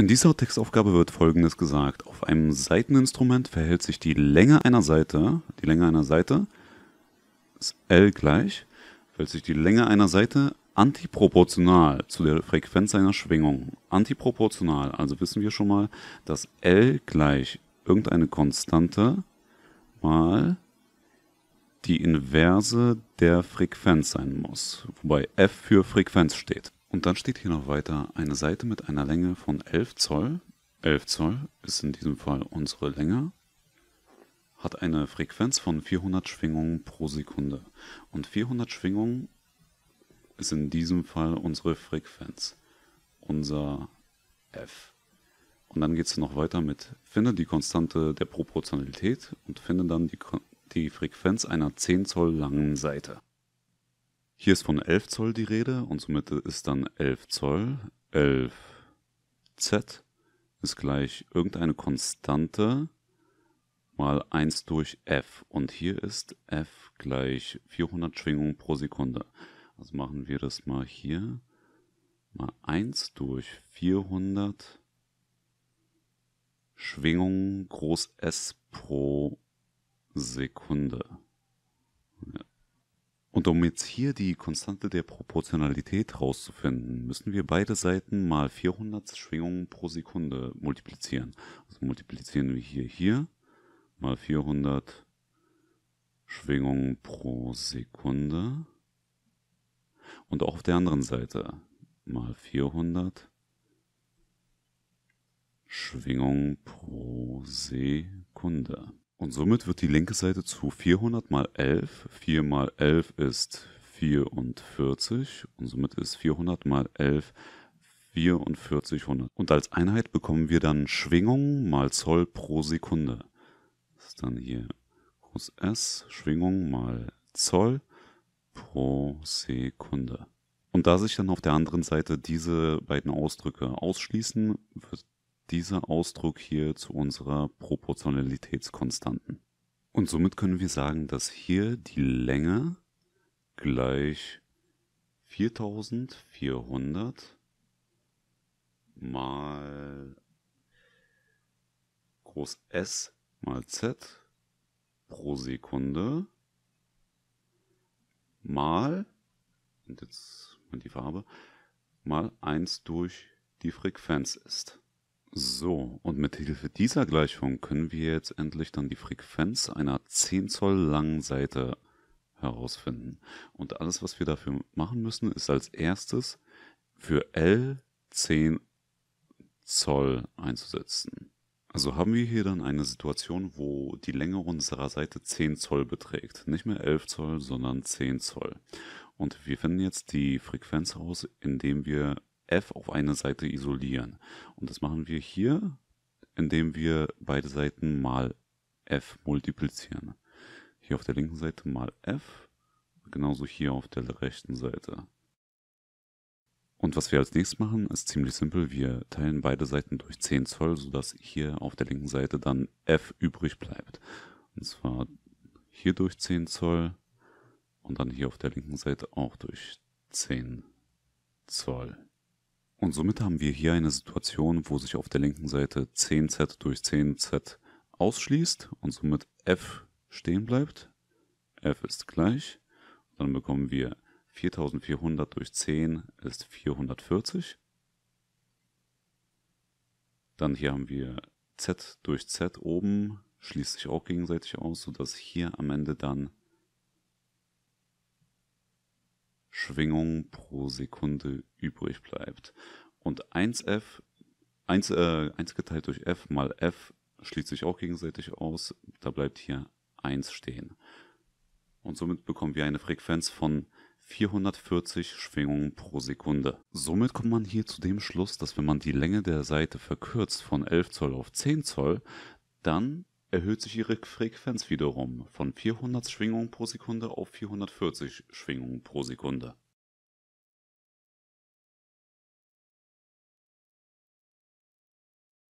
In dieser Textaufgabe wird folgendes gesagt. Auf einem Seiteninstrument verhält sich die Länge einer Seite, die Länge einer Seite ist L gleich, verhält sich die Länge einer Seite antiproportional zu der Frequenz einer Schwingung. Antiproportional, also wissen wir schon mal, dass L gleich irgendeine Konstante mal die Inverse der Frequenz sein muss, wobei F für Frequenz steht. Und dann steht hier noch weiter eine Seite mit einer Länge von 11 Zoll. 11 Zoll ist in diesem Fall unsere Länge. Hat eine Frequenz von 400 Schwingungen pro Sekunde. Und 400 Schwingungen ist in diesem Fall unsere Frequenz. Unser f. Und dann geht es noch weiter mit finde die Konstante der Proportionalität und finde dann die, die Frequenz einer 10 Zoll langen Seite. Hier ist von 11 Zoll die Rede und somit ist dann 11 Zoll, 11 Z ist gleich irgendeine Konstante mal 1 durch F. Und hier ist F gleich 400 Schwingungen pro Sekunde. Also machen wir das mal hier. Mal 1 durch 400 Schwingungen groß S pro Sekunde. Und um jetzt hier die Konstante der Proportionalität herauszufinden, müssen wir beide Seiten mal 400 Schwingungen pro Sekunde multiplizieren. Also multiplizieren wir hier hier mal 400 Schwingungen pro Sekunde und auch auf der anderen Seite mal 400 Schwingungen pro Sekunde. Und somit wird die linke Seite zu 400 mal 11. 4 mal 11 ist 44 und somit ist 400 mal 11 44 100. Und als Einheit bekommen wir dann Schwingung mal Zoll pro Sekunde. Das ist dann hier groß S, Schwingung mal Zoll pro Sekunde. Und da sich dann auf der anderen Seite diese beiden Ausdrücke ausschließen, wird dieser Ausdruck hier zu unserer Proportionalitätskonstanten. Und somit können wir sagen, dass hier die Länge gleich 4400 mal groß S mal Z pro Sekunde mal, und jetzt mal die Farbe, mal 1 durch die Frequenz ist. So, und mit Hilfe dieser Gleichung können wir jetzt endlich dann die Frequenz einer 10 Zoll langen Seite herausfinden. Und alles, was wir dafür machen müssen, ist als erstes für L 10 Zoll einzusetzen. Also haben wir hier dann eine Situation, wo die Länge unserer Seite 10 Zoll beträgt. Nicht mehr 11 Zoll, sondern 10 Zoll. Und wir finden jetzt die Frequenz raus, indem wir f auf eine Seite isolieren. Und das machen wir hier, indem wir beide Seiten mal f multiplizieren. Hier auf der linken Seite mal f, genauso hier auf der rechten Seite. Und was wir als nächstes machen, ist ziemlich simpel. Wir teilen beide Seiten durch 10 Zoll, sodass hier auf der linken Seite dann f übrig bleibt. Und zwar hier durch 10 Zoll und dann hier auf der linken Seite auch durch 10 Zoll. Und somit haben wir hier eine Situation, wo sich auf der linken Seite 10z durch 10z ausschließt und somit f stehen bleibt. f ist gleich. dann bekommen wir 4400 durch 10 ist 440. Dann hier haben wir z durch z oben, schließt sich auch gegenseitig aus, sodass hier am Ende dann Schwingung pro Sekunde übrig bleibt. Und 1f, 1, äh, 1 geteilt durch f mal f schließt sich auch gegenseitig aus. Da bleibt hier 1 stehen. Und somit bekommen wir eine Frequenz von 440 Schwingungen pro Sekunde. Somit kommt man hier zu dem Schluss, dass wenn man die Länge der Seite verkürzt von 11 Zoll auf 10 Zoll, dann erhöht sich ihre Frequenz wiederum von 400 Schwingungen pro Sekunde auf 440 Schwingungen pro Sekunde